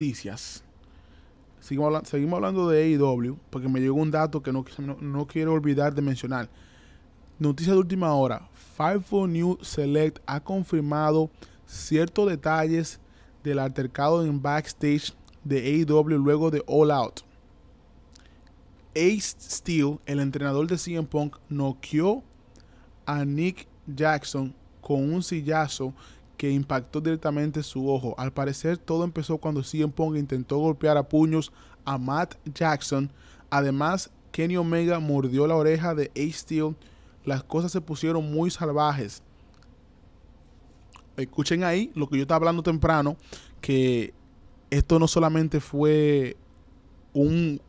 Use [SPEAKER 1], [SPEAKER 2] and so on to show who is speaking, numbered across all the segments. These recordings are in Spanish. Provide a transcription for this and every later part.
[SPEAKER 1] noticias. Seguimos hablando, de AEW, porque me llegó un dato que no, quiero olvidar de mencionar. Noticias de última hora. Four New Select ha confirmado ciertos detalles del altercado en backstage de AEW luego de All Out. Ace Steel, el entrenador de CM Punk, noqueó a Nick Jackson con un sillazo que impactó directamente su ojo. Al parecer todo empezó cuando CM Punk intentó golpear a puños a Matt Jackson. Además, Kenny Omega mordió la oreja de Ace Steel. Las cosas se pusieron muy salvajes. Escuchen ahí lo que yo estaba hablando temprano, que esto no solamente fue un,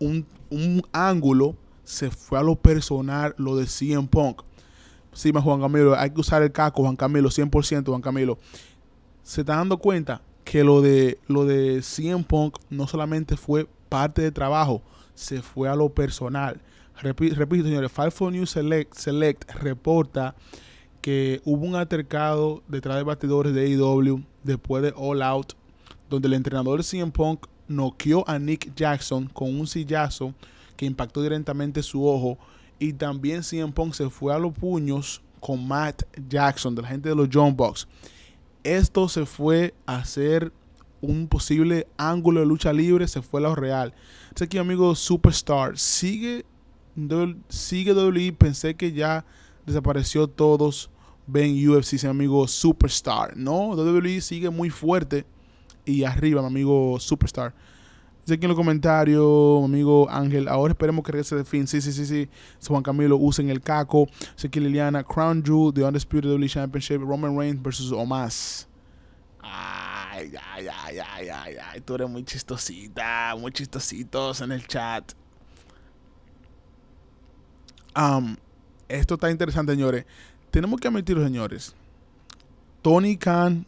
[SPEAKER 1] un ángulo, se fue a lo personal lo de CM Punk. Sí, Juan Camilo, hay que usar el caco, Juan Camilo, 100%, Juan Camilo. Se está dando cuenta que lo de, lo de CM Punk no solamente fue parte de trabajo, se fue a lo personal. repito, señores, Falfo News Select, Select reporta que hubo un altercado detrás de bastidores de AEW después de All Out, donde el entrenador CM Punk noqueó a Nick Jackson con un sillazo que impactó directamente su ojo y también CM se fue a los puños con Matt Jackson, de la gente de los John Box. Esto se fue a hacer un posible ángulo de lucha libre, se fue a lo real. Entonces aquí, amigo, Superstar, sigue, sigue WWE, pensé que ya desapareció todos. Ven UFC, amigo Superstar. No, WWE sigue muy fuerte y arriba, mi amigo Superstar. Dice en los comentarios, amigo Ángel, ahora esperemos que regrese de fin. Sí, sí, sí, sí. Juan Camilo, usen el caco. Dice Liliana, Crown Jewel, The Undisputed WWE Championship, Roman Reigns versus Omas. Ay, ay, ay, ay, ay, ay. Tú eres muy chistosita, muy chistositos en el chat. esto está interesante, señores. Tenemos que admitirlo, señores. Tony Khan,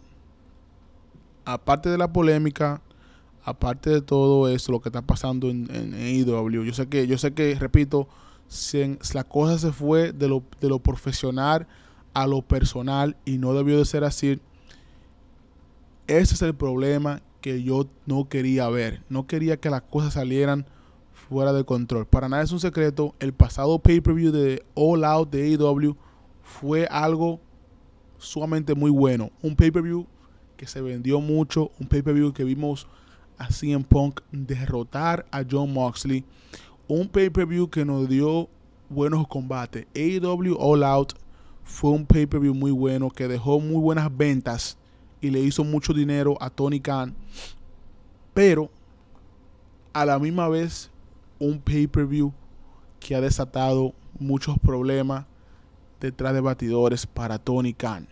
[SPEAKER 1] aparte de la polémica, aparte de todo eso, lo que está pasando en, en, e yo sé que, yo sé que, repito, la cosa se fue de lo, de lo profesional a lo personal y no debió de ser así. Ese es el problema que yo no quería ver. No quería que las cosas salieran fuera de control. Para nada es un secreto, el pasado pay-per-view de All Out de AEW fue algo sumamente muy bueno. Un pay-per-view que se vendió mucho, un pay-per-view que vimos a en Punk derrotar a John Moxley. Un pay-per-view que nos dio buenos combates. AEW All Out fue un pay-per-view muy bueno que dejó muy buenas ventas y le hizo mucho dinero a Tony Khan. Pero a la misma vez un pay-per-view que ha desatado muchos problemas detrás de batidores para Tony Khan.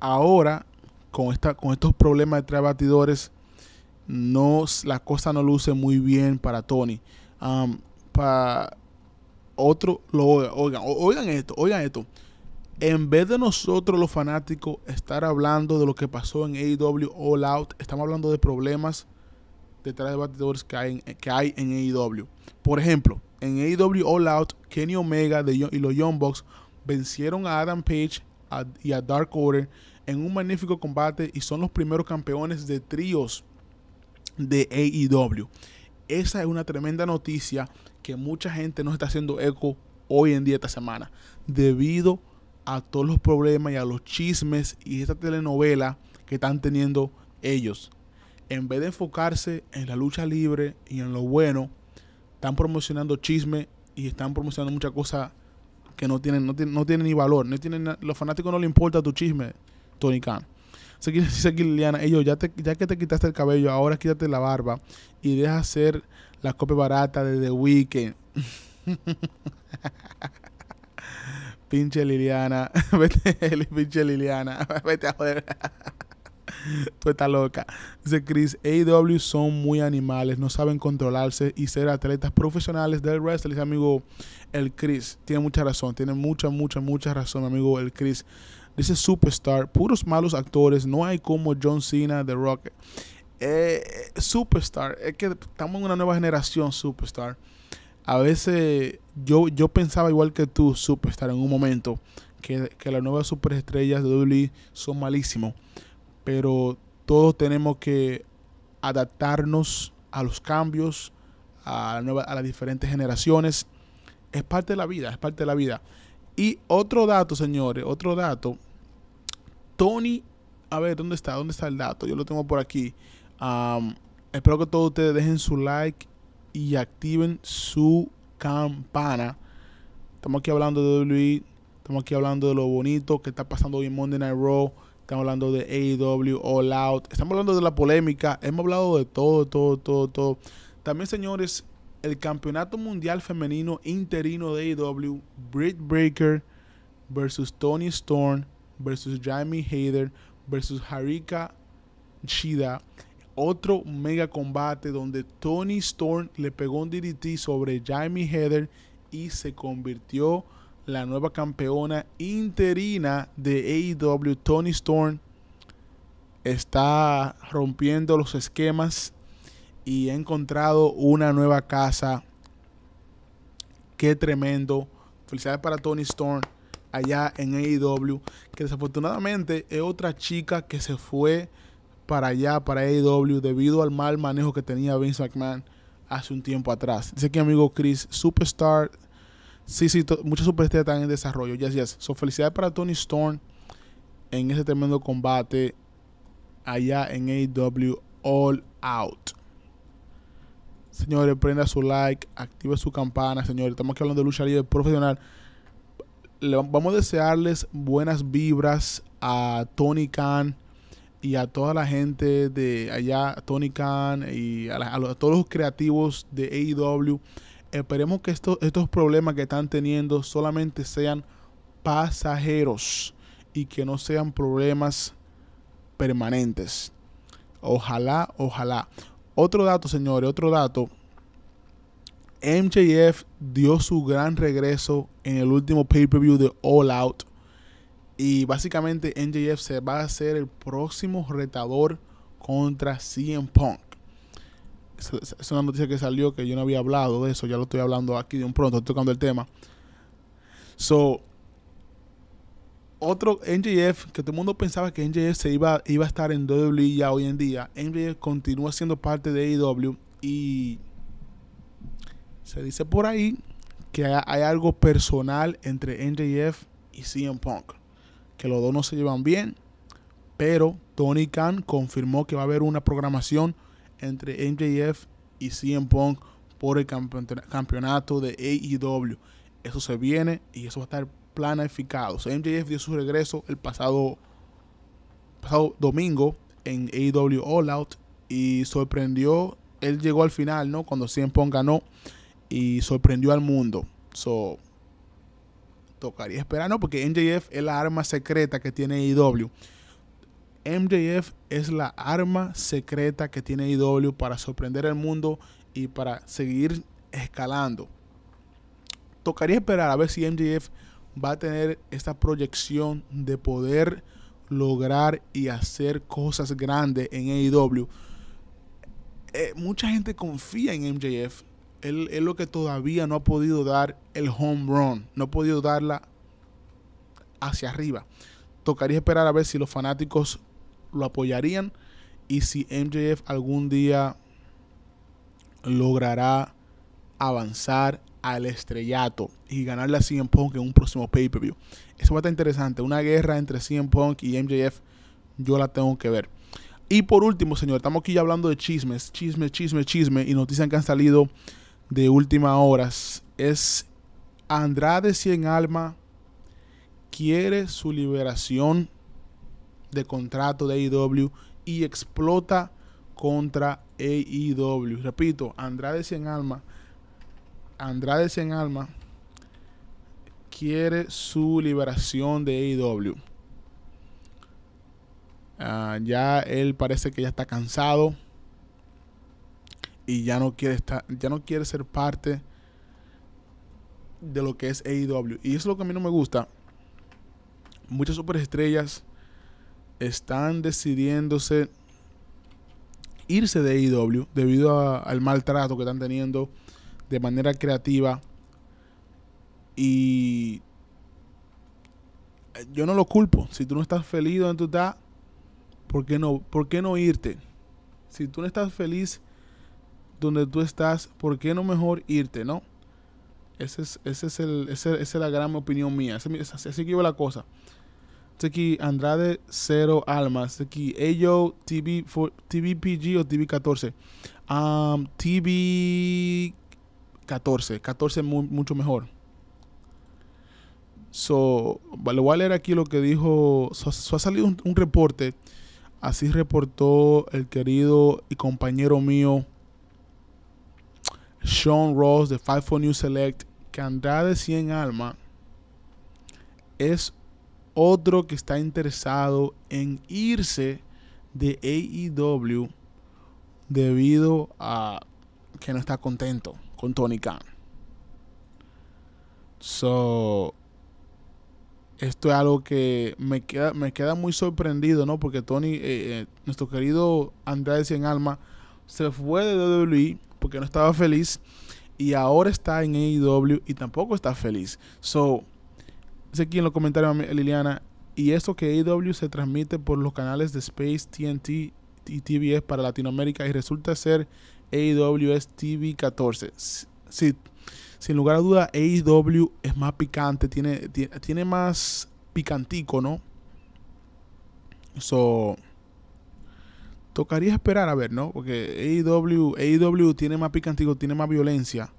[SPEAKER 1] ahora con, esta, con estos problemas de batidores, no, la cosa no luce muy bien para Tony. para otro, lo, oigan, oigan esto, oigan esto. En vez de nosotros los fanáticos estar hablando de lo que pasó en AEW All Out, estamos hablando de problemas detrás de batidores que hay, en, que hay en AEW. Por ejemplo, en AEW All Out, Kenny Omega de, y los Young Bucks vencieron a Adam Page y a Dark Order en un magnífico combate y son los primeros campeones de tríos de AEW. Esa es una tremenda noticia que mucha gente no está haciendo eco hoy en día esta semana debido a todos los problemas y a los chismes y esta telenovela que están teniendo ellos. En vez de enfocarse en la lucha libre y en lo bueno, están promocionando chisme y están promocionando muchas cosas que no tienen, no tienen, no ni valor. No tienen, los fanáticos no les importa tu chisme. Tony Khan. Se Liliana, ellos, ya, te, ya que te quitaste el cabello, ahora quítate la barba y deja hacer la copia barata de The Weeknd. pinche Liliana, vete, pinche Liliana, vete a joder. Tú estás loca. Dice Chris, AEW son muy animales, no saben controlarse y ser atletas profesionales del wrestling. Amigo, el Chris tiene mucha razón, tiene mucha, mucha, mucha razón, amigo, el Chris dice Superstar, puros malos actores, no hay como John Cena, The Rock. Eh, eh, superstar, es que estamos en una nueva generación, Superstar. A veces yo, yo pensaba igual que tú, Superstar, en un momento, que, que las nuevas superestrellas de WWE son malísimos, pero todos tenemos que adaptarnos a los cambios, a, la a las diferentes generaciones. Es parte de la vida, es parte de la vida. Y otro dato, señores, otro dato Tony, a ver, ¿dónde está? ¿Dónde está el dato? Yo lo tengo por aquí. espero que todos ustedes dejen su like y activen su campana. Estamos aquí hablando de WWE, estamos aquí hablando de lo bonito que está pasando hoy en Monday Night Raw, estamos hablando de AEW, All Out, estamos hablando de la polémica, hemos hablado de todo, todo, todo, todo. También, señores, el Campeonato Mundial Femenino Interino de AEW, Britt Breaker versus Tony Storm versus Jamie Hader. versus Harika Shida. Otro mega combate donde Tony Storm le pegó un DDT sobre Jamie Heather y se convirtió la nueva campeona interina de AEW. Tony Storm está rompiendo los esquemas y ha encontrado una nueva casa. Qué tremendo. Felicidades para Tony Storm allá en AEW, que desafortunadamente es otra chica que se fue para allá, para AEW, debido al mal manejo que tenía Vince McMahon hace un tiempo atrás. Dice que amigo Chris, superstar. Sí, sí, muchas superestrellas están en desarrollo. Yes, yes. su felicidades para Tony Storm en ese tremendo combate allá en AEW All Out. Señores, prenda su like, active su campana, señores. Estamos aquí hablando de lucha libre profesional vamos a desearles buenas vibras a Tony Khan y a toda la gente de allá, Tony Khan y a, todos los creativos de AEW. Esperemos que estos problemas que están teniendo solamente sean pasajeros y que no sean problemas permanentes. Ojalá, ojalá. Otro dato, señores, otro dato MJF dio su gran regreso en el último pay-per-view de All Out. Y básicamente MJF se va a ser el próximo retador contra CM Punk. Es una noticia que salió que yo no había hablado de eso, ya lo estoy hablando aquí de un pronto, tocando el tema. So, otro MJF, que todo el mundo pensaba que MJF se iba, iba a estar en WWE ya hoy en día, MJF continúa siendo parte de AEW y se dice por ahí que hay algo personal entre MJF y CM Punk, que los dos no se llevan bien, pero Tony Khan confirmó que va a haber una programación entre MJF y CM Punk por el campeonato de AEW. Eso se viene y eso va a estar planificado. O MJF dio su regreso el pasado, pasado domingo en AEW All Out y sorprendió. Él llegó al final, ¿no? Cuando CM Punk ganó y sorprendió al mundo. So, tocaría esperar, no, porque MJF es la arma secreta que tiene IW. E MJF es la arma secreta que tiene IW e para sorprender al mundo y para seguir escalando. Tocaría esperar a ver si MJF va a tener esta proyección de poder lograr y hacer cosas grandes en AEW. Eh, mucha gente confía en MJF él es lo que todavía no ha podido dar el home run, no ha podido darla hacia arriba. Tocaría esperar a ver si los fanáticos lo apoyarían y si MJF algún día logrará avanzar al estrellato y ganarle a CM Punk en un próximo pay-per-view. Eso va a estar interesante. Una guerra entre CM Punk y MJF, yo la tengo que ver. Y por último, señor, estamos aquí ya hablando de chismes, Chismes, chismes, chismes. y noticias que han salido de última horas es Andrade Cien Alma quiere su liberación de contrato de AEW y explota contra AEW. Repito, Andrade Cien Alma, Andrade Cien Alma quiere su liberación de AEW. Ah, ya él parece que ya está cansado y ya no quiere estar, ya no quiere ser parte de lo que es AEW. Y eso es lo que a mí no me gusta. Muchas superestrellas están decidiéndose irse de AEW debido al maltrato que están teniendo de manera creativa. Y yo no lo culpo. Si tú no estás feliz donde tú estás, no, por qué no irte? Si tú no estás feliz donde tú estás, ¿por qué no mejor irte, no? Ese ese es esa es la gran opinión mía. así que iba la cosa. Aquí Andrade Cero Almas. Aquí Ayo, TV TVPG o TV14. TV14. 14 mucho mejor. So, le voy a leer aquí lo que dijo. So, ha salido un reporte. Así reportó el querido y compañero mío. Sean Ross de Five for New Select, que Andrade de 100 alma, es otro que está interesado en irse de AEW debido a que no está contento con Tony Khan. So, esto es algo que me queda, me queda muy sorprendido, ¿no? Porque Tony, eh, eh, nuestro querido Andrade Cien Alma, se fue de WWE porque no estaba feliz y ahora está en AEW y tampoco está feliz. So, sé aquí en los comentarios, Liliana, y eso que AEW se transmite por los canales de Space, TNT y TBS para Latinoamérica y resulta ser AEW es TV 14. Sí, sin lugar a duda, AEW es más picante, tiene, tiene más picantico, ¿no? So, tocaría esperar a ver, ¿no? Porque AEW, e tiene más picantigo, tiene más violencia.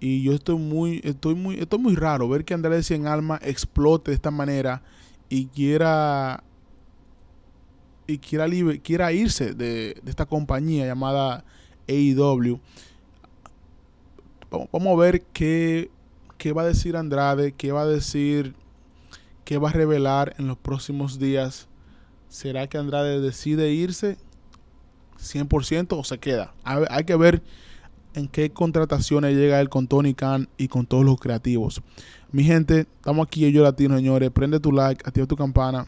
[SPEAKER 1] Y yo estoy muy, estoy muy, estoy muy raro ver que Andrade 100 Alma explote de esta manera y quiera y quiera, quiera irse de, esta compañía llamada AEW. Vamos, vamos a ver qué, qué va a decir Andrade, qué va a decir, qué va a revelar en los próximos días. ¿Será que Andrade decide irse? 100% o se queda. Hay, que ver en qué contrataciones llega él con Tony Khan y con todos los creativos. Mi gente, estamos aquí, ellos latinos, señores. Prende tu like, activa tu campana.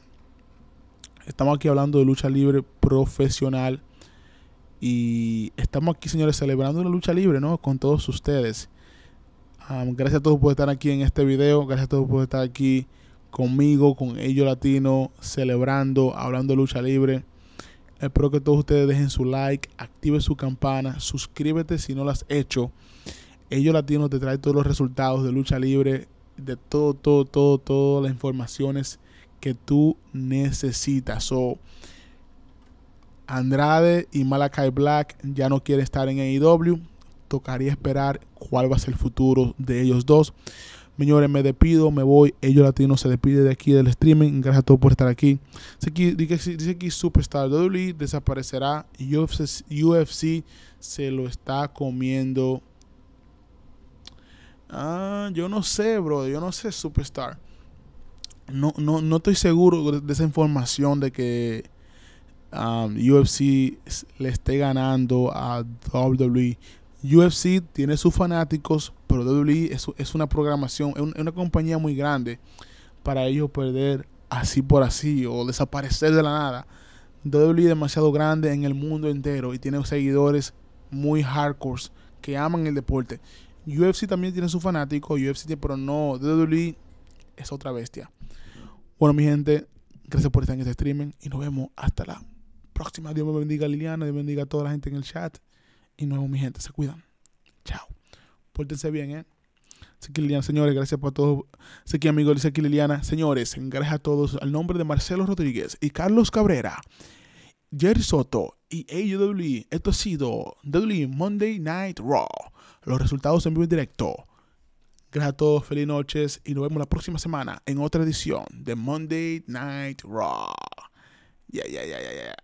[SPEAKER 1] Estamos aquí hablando de lucha libre profesional. Y estamos aquí, señores, celebrando la lucha libre, ¿no? Con todos ustedes. gracias a todos por estar aquí en este video. Gracias a todos por estar aquí conmigo, con ellos latinos, celebrando, hablando de lucha libre. Espero que todos ustedes dejen su like, active su campana, suscríbete si no lo has hecho. Ellos Latinos te trae todos los resultados de lucha libre, de todo, todo, todo, todas las informaciones que tú necesitas. So, Andrade y Malakai Black ya no quieren estar en AEW. Tocaría esperar cuál va a ser el futuro de ellos dos. Señores, me despido, me voy. Ellos Latinos se despide de aquí del streaming. Gracias a todos por estar aquí. Dice que Superstar WWE desaparecerá. UFC, UFC se lo está comiendo. Ah, yo no sé, bro. Yo no sé, Superstar. No, no, estoy seguro de esa información de que UFC um, le esté ganando a WWE. UFC tiene sus fanáticos, pero WWE es, una programación, es, una compañía muy grande para ellos perder así por así o desaparecer de la nada. WWE es demasiado grande en el mundo entero y tiene seguidores muy hardcore que aman el deporte. UFC también tiene sus fanáticos, UFC, tiene, pero no, WWE es otra bestia. Bueno, mi gente, gracias por estar en este streaming y nos vemos hasta la próxima. Dios me bendiga, Liliana, Dios bendiga a toda la gente en el chat. Y nuevo mi gente. Se cuidan. Chao. Pórtense bien, ¿eh? Liliana, señores, gracias por todos. amigo, amigos, aquí Liliana, señores, gracias a todos. Al nombre de Marcelo Rodríguez y Carlos Cabrera, Jerry Soto y AEW, esto ha sido w Monday Night Raw. Los resultados en vivo y directo. Gracias a todos, feliz noches y nos vemos la próxima semana en otra edición de Monday Night Raw. ya yeah, yeah, yeah, yeah.